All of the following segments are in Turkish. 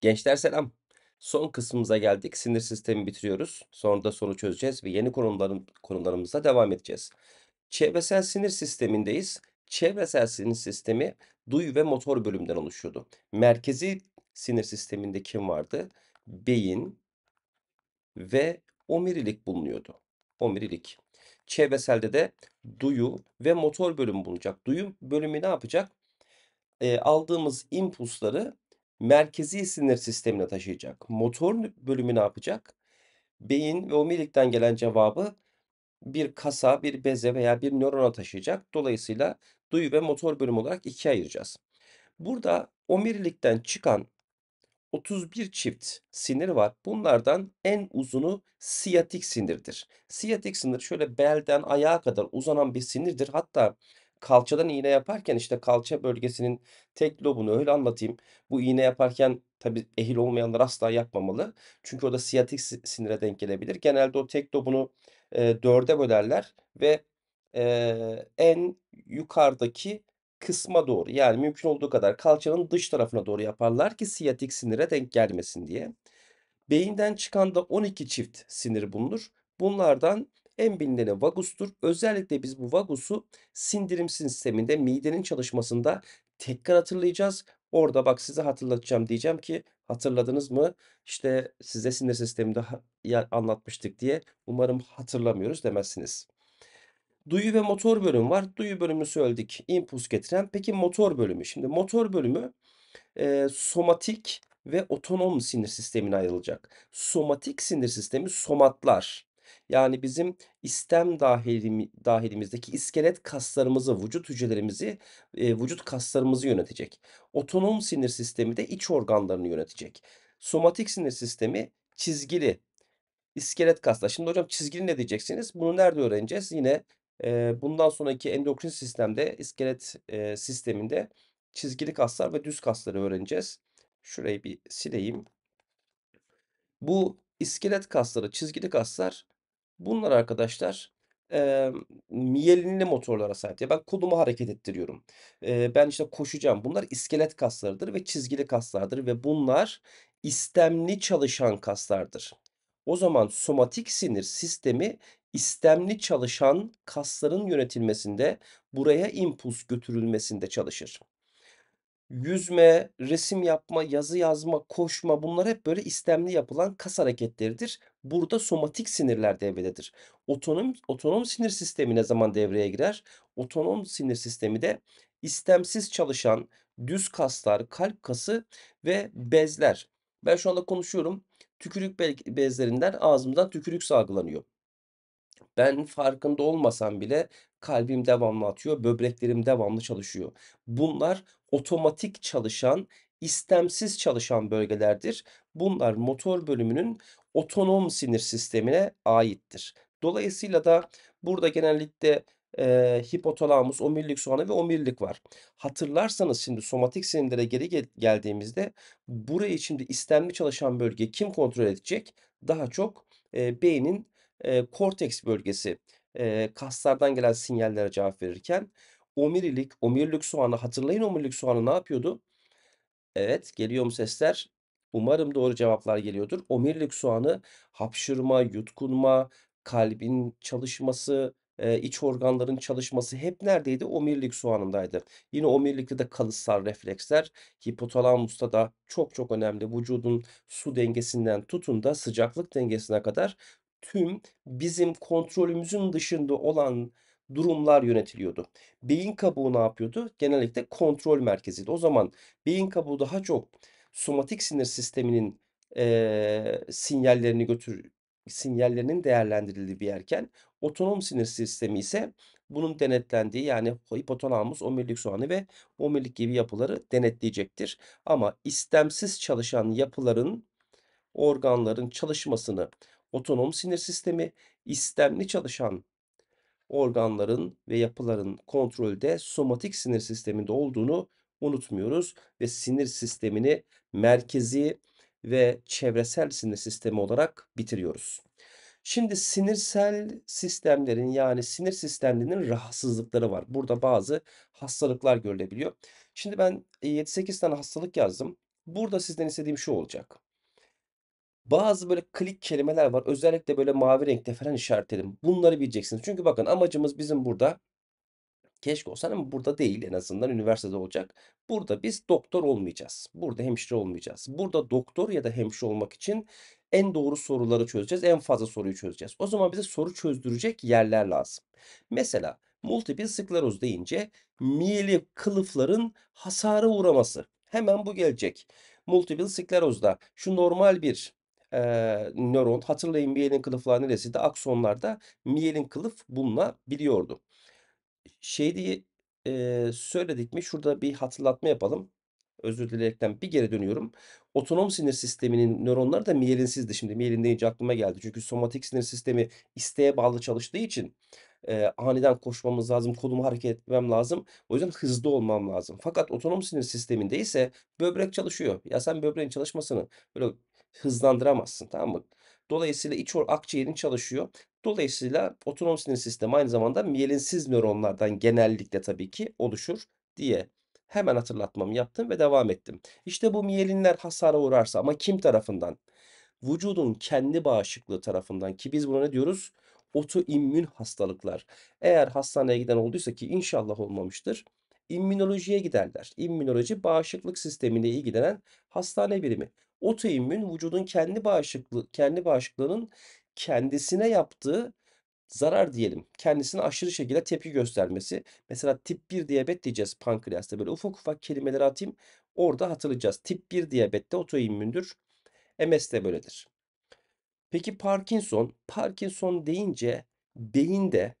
Gençler selam. Son kısmımıza geldik. Sinir sistemi bitiriyoruz. Sonra da soru çözeceğiz ve yeni konuların, konularımıza devam edeceğiz. Çevresel sinir sistemindeyiz. Çevresel sinir sistemi duy ve motor bölümden oluşuyordu. Merkezi sinir sisteminde kim vardı? Beyin ve omirilik bulunuyordu. Omirilik. Çevreselde de duyu ve motor bölümü bulunacak. Duyu bölümü ne yapacak? E, aldığımız impulsları merkezi sinir sistemine taşıyacak. Motor bölümü ne yapacak? Beyin ve omurilikten gelen cevabı bir kasa, bir beze veya bir nörona taşıyacak. Dolayısıyla duyu ve motor bölümü olarak ikiye ayıracağız. Burada omurilikten çıkan 31 çift sinir var. Bunlardan en uzunu siyatik sinirdir. Siyatik sinir şöyle belden ayağa kadar uzanan bir sinirdir. Hatta kalçadan iğne yaparken işte kalça bölgesinin tek lobunu öyle anlatayım. Bu iğne yaparken tabi ehil olmayanlar asla yapmamalı. Çünkü o da siyatik sinire denk gelebilir. Genelde o tek lobunu e, dörde bölerler ve e, en yukarıdaki kısma doğru yani mümkün olduğu kadar kalçanın dış tarafına doğru yaparlar ki siyatik sinire denk gelmesin diye. Beyinden çıkan da 12 çift sinir bulunur. Bunlardan en bilineni vagustur. Özellikle biz bu vagusu sindirim sisteminde midenin çalışmasında tekrar hatırlayacağız. Orada bak size hatırlatacağım diyeceğim ki hatırladınız mı? İşte size sinir sisteminde anlatmıştık diye umarım hatırlamıyoruz demezsiniz. Duyu ve motor bölüm var. Duyu bölümü söyledik. Impuls getiren. Peki motor bölümü. Şimdi motor bölümü e, somatik ve otonom sinir sistemine ayrılacak. Somatik sinir sistemi somatlar. Yani bizim istem dahilim, dahilimizdeki iskelet kaslarımızı, vücut hücrelerimizi, e, vücut kaslarımızı yönetecek. Otonom sinir sistemi de iç organlarını yönetecek. Somatik sinir sistemi çizgili iskelet kaslar. Şimdi hocam çizgili ne diyeceksiniz? Bunu nerede öğreneceğiz? Yine e, bundan sonraki endokrin sistemde, iskelet e, sisteminde çizgili kaslar ve düz kasları öğreneceğiz. Şurayı bir sileyim. Bu iskelet kasları, çizgili kaslar Bunlar arkadaşlar e, miyelinli motorlara sahip. Ya ben kolumu hareket ettiriyorum. E, ben işte koşacağım. Bunlar iskelet kaslarıdır ve çizgili kaslardır ve bunlar istemli çalışan kaslardır. O zaman somatik sinir sistemi istemli çalışan kasların yönetilmesinde, buraya impuls götürülmesinde çalışır yüzme, resim yapma, yazı yazma, koşma bunlar hep böyle istemli yapılan kas hareketleridir. Burada somatik sinirler devrededir. Otonom, otonom sinir sistemi ne zaman devreye girer? Otonom sinir sistemi de istemsiz çalışan düz kaslar, kalp kası ve bezler. Ben şu anda konuşuyorum. Tükürük bezlerinden ağzımdan tükürük salgılanıyor. Ben farkında olmasam bile kalbim devamlı atıyor, böbreklerim devamlı çalışıyor. Bunlar otomatik çalışan, istemsiz çalışan bölgelerdir. Bunlar motor bölümünün otonom sinir sistemine aittir. Dolayısıyla da burada genellikle e, hipotalamus, omurilik soğanı ve omurilik var. Hatırlarsanız şimdi somatik sinirlere geri gel- geldiğimizde burayı şimdi istemli çalışan bölge kim kontrol edecek? Daha çok e, beynin e, korteks bölgesi e, kaslardan gelen sinyallere cevap verirken omirilik, omirlik soğanı hatırlayın omirlik soğanı ne yapıyordu? Evet geliyor mu sesler? Umarım doğru cevaplar geliyordur. Omirlik soğanı hapşırma, yutkunma, kalbin çalışması, e, iç organların çalışması hep neredeydi? Omirlik soğanındaydı. Yine omirlikte de kalıtsal refleksler hipotalamusta da çok çok önemli. Vücudun su dengesinden tutun da sıcaklık dengesine kadar tüm bizim kontrolümüzün dışında olan durumlar yönetiliyordu. Beyin kabuğu ne yapıyordu? Genellikle kontrol merkeziydi. O zaman beyin kabuğu daha çok somatik sinir sisteminin e, sinyallerini götür sinyallerinin değerlendirildiği bir yerken otonom sinir sistemi ise bunun denetlendiği yani hipotalamus, omurilik soğanı ve omurilik gibi yapıları denetleyecektir. Ama istemsiz çalışan yapıların organların çalışmasını otonom sinir sistemi istemli çalışan organların ve yapıların kontrolde somatik sinir sisteminde olduğunu unutmuyoruz ve sinir sistemini merkezi ve çevresel sinir sistemi olarak bitiriyoruz. Şimdi sinirsel sistemlerin yani sinir sistemlerinin rahatsızlıkları var. Burada bazı hastalıklar görülebiliyor. Şimdi ben 7-8 e, tane hastalık yazdım. Burada sizden istediğim şu olacak. Bazı böyle klik kelimeler var. Özellikle böyle mavi renkte falan işaretledim. Bunları bileceksiniz. Çünkü bakın amacımız bizim burada keşke olsan ama burada değil en azından üniversitede olacak. Burada biz doktor olmayacağız. Burada hemşire olmayacağız. Burada doktor ya da hemşire olmak için en doğru soruları çözeceğiz. En fazla soruyu çözeceğiz. O zaman bize soru çözdürecek yerler lazım. Mesela multiple skleroz deyince miyeli kılıfların hasara uğraması. Hemen bu gelecek. Multiple sklerozda şu normal bir e, nöron. Hatırlayın miyelin kılıflar neresiydi? Aksonlarda miyelin kılıf bulunabiliyordu. Şey diye e, söyledik mi? Şurada bir hatırlatma yapalım. Özür dileyerekten bir geri dönüyorum. Otonom sinir sisteminin nöronları da miyelinsizdi. Şimdi miyelin deyince aklıma geldi. Çünkü somatik sinir sistemi isteğe bağlı çalıştığı için e, aniden koşmamız lazım, kolumu hareket etmem lazım. O yüzden hızlı olmam lazım. Fakat otonom sinir sisteminde ise böbrek çalışıyor. Ya sen böbreğin çalışmasını böyle hızlandıramazsın tamam mı? Dolayısıyla iç akciğerin çalışıyor. Dolayısıyla otonom sinir sistemi aynı zamanda miyelinsiz nöronlardan genellikle tabii ki oluşur diye hemen hatırlatmamı yaptım ve devam ettim. İşte bu miyelinler hasara uğrarsa ama kim tarafından? Vücudun kendi bağışıklığı tarafından ki biz buna ne diyoruz? Otoimmün hastalıklar. Eğer hastaneye giden olduysa ki inşallah olmamıştır. İmmünolojiye giderler. İmmünoloji bağışıklık sistemiyle ilgilenen hastane birimi. Otoimmün vücudun kendi bağışıklığı, kendi bağışıklığının kendisine yaptığı zarar diyelim. Kendisine aşırı şekilde tepki göstermesi. Mesela tip 1 diyabet diyeceğiz pankreasta. Böyle ufak ufak kelimeleri atayım. Orada hatırlayacağız. Tip 1 diyabette otoimmündür. MS de böyledir. Peki Parkinson. Parkinson deyince beyinde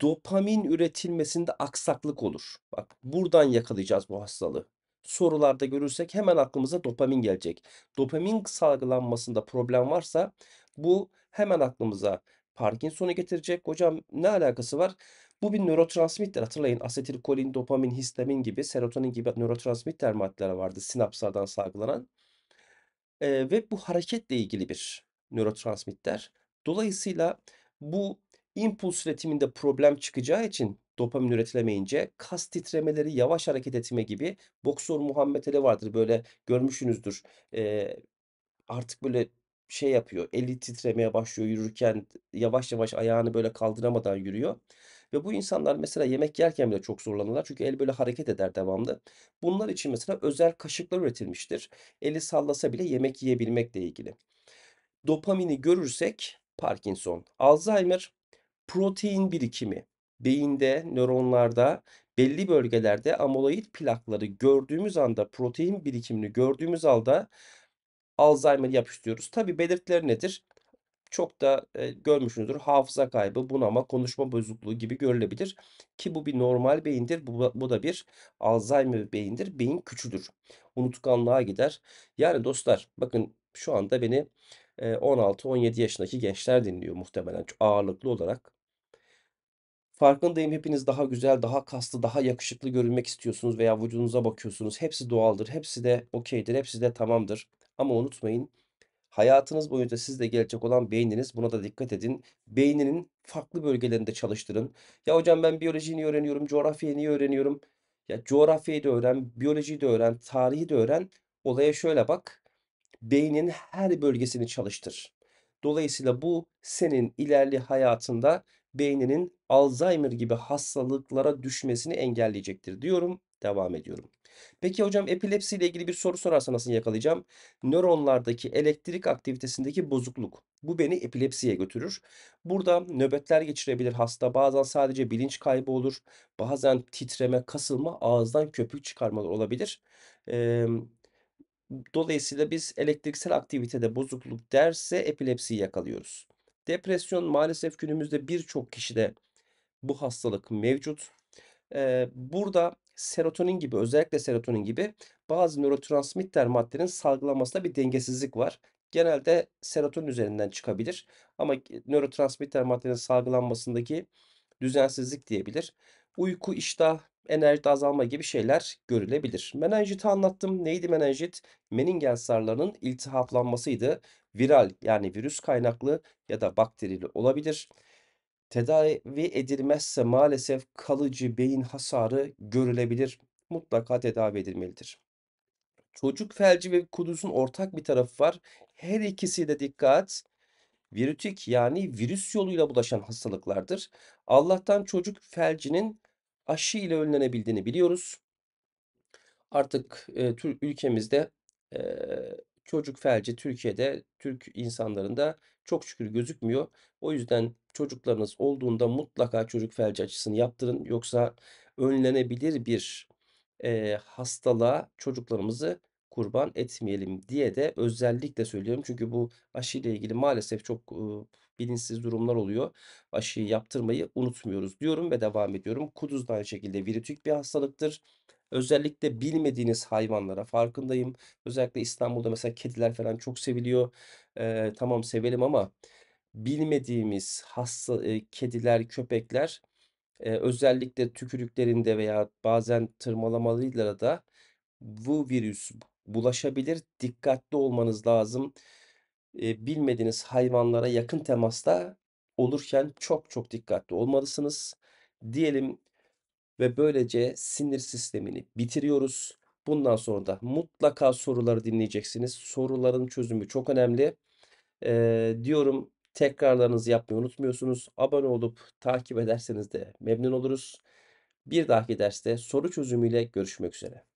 dopamin üretilmesinde aksaklık olur. Bak buradan yakalayacağız bu hastalığı sorularda görürsek hemen aklımıza dopamin gelecek. Dopamin salgılanmasında problem varsa bu hemen aklımıza Parkinson'u getirecek. Hocam ne alakası var? Bu bir nörotransmitter. Hatırlayın asetilkolin, dopamin, histamin gibi serotonin gibi nörotransmitter maddeler vardı sinapslardan salgılanan. Ee, ve bu hareketle ilgili bir nörotransmitter. Dolayısıyla bu impuls üretiminde problem çıkacağı için dopamin üretilemeyince kas titremeleri, yavaş hareket etme gibi boksör Muhammed vardır. Böyle görmüşsünüzdür. E, artık böyle şey yapıyor. Eli titremeye başlıyor yürürken yavaş yavaş ayağını böyle kaldıramadan yürüyor. Ve bu insanlar mesela yemek yerken bile çok zorlanırlar. Çünkü el böyle hareket eder devamlı. Bunlar için mesela özel kaşıklar üretilmiştir. Eli sallasa bile yemek yiyebilmekle ilgili. Dopamini görürsek Parkinson, Alzheimer, protein birikimi, beyinde, nöronlarda belli bölgelerde amoloid plakları gördüğümüz anda protein birikimini gördüğümüz anda alzheimer yapıştırıyoruz. Tabi belirtileri nedir? Çok da e, görmüşsünüzdür hafıza kaybı, bunama, konuşma bozukluğu gibi görülebilir. Ki bu bir normal beyindir, bu, bu da bir Alzheimer beyindir. Beyin küçülür, unutkanlığa gider. Yani dostlar bakın şu anda beni 16-17 e, yaşındaki gençler dinliyor muhtemelen ağırlıklı olarak. Farkındayım hepiniz daha güzel, daha kaslı, daha yakışıklı görünmek istiyorsunuz veya vücudunuza bakıyorsunuz. Hepsi doğaldır, hepsi de okeydir, hepsi de tamamdır. Ama unutmayın hayatınız boyunca sizde gelecek olan beyniniz buna da dikkat edin. Beyninin farklı bölgelerinde çalıştırın. Ya hocam ben biyolojiyi öğreniyorum, coğrafyayı niye öğreniyorum? Ya coğrafyayı da öğren, biyolojiyi de öğren, tarihi de öğren. Olaya şöyle bak. Beynin her bölgesini çalıştır. Dolayısıyla bu senin ilerli hayatında beyninin Alzheimer gibi hastalıklara düşmesini engelleyecektir diyorum. Devam ediyorum. Peki hocam epilepsi ile ilgili bir soru sorarsa nasıl yakalayacağım? Nöronlardaki elektrik aktivitesindeki bozukluk. Bu beni epilepsiye götürür. Burada nöbetler geçirebilir hasta. Bazen sadece bilinç kaybı olur. Bazen titreme, kasılma, ağızdan köpük çıkarmalar olabilir. Ee, dolayısıyla biz elektriksel aktivitede bozukluk derse epilepsiyi yakalıyoruz. Depresyon maalesef günümüzde birçok kişide bu hastalık mevcut. Ee, burada serotonin gibi özellikle serotonin gibi bazı nörotransmitter maddelerin salgılanmasında bir dengesizlik var. Genelde serotonin üzerinden çıkabilir ama nörotransmitter maddelerin salgılanmasındaki düzensizlik diyebilir uyku, iştah, enerji azalma gibi şeyler görülebilir. Menenjiti anlattım. Neydi menenjit? Meningel sarılarının iltihaplanmasıydı. Viral yani virüs kaynaklı ya da bakterili olabilir. Tedavi edilmezse maalesef kalıcı beyin hasarı görülebilir. Mutlaka tedavi edilmelidir. Çocuk felci ve kuduzun ortak bir tarafı var. Her ikisi de dikkat virütik yani virüs yoluyla bulaşan hastalıklardır. Allah'tan çocuk felcinin aşı ile önlenebildiğini biliyoruz. Artık e, tür, ülkemizde e, çocuk felci Türkiye'de Türk insanlarında çok şükür gözükmüyor. O yüzden çocuklarınız olduğunda mutlaka çocuk felci açısını yaptırın. Yoksa önlenebilir bir e, hastalığa çocuklarımızı kurban etmeyelim diye de özellikle söylüyorum. Çünkü bu aşıyla ilgili maalesef çok e, bilinçsiz durumlar oluyor. Aşıyı yaptırmayı unutmuyoruz diyorum ve devam ediyorum. Kuduz da aynı şekilde virütük bir hastalıktır. Özellikle bilmediğiniz hayvanlara farkındayım. Özellikle İstanbul'da mesela kediler falan çok seviliyor. Ee, tamam sevelim ama bilmediğimiz hasta e, kediler, köpekler e, özellikle tükürüklerinde veya bazen tırmalamalarıyla da bu virüs bulaşabilir. Dikkatli olmanız lazım e, bilmediğiniz hayvanlara yakın temasta olurken çok çok dikkatli olmalısınız. Diyelim ve böylece sinir sistemini bitiriyoruz. Bundan sonra da mutlaka soruları dinleyeceksiniz. Soruların çözümü çok önemli. Ee, diyorum tekrarlarınızı yapmayı unutmuyorsunuz. Abone olup takip ederseniz de memnun oluruz. Bir dahaki derste soru çözümüyle görüşmek üzere.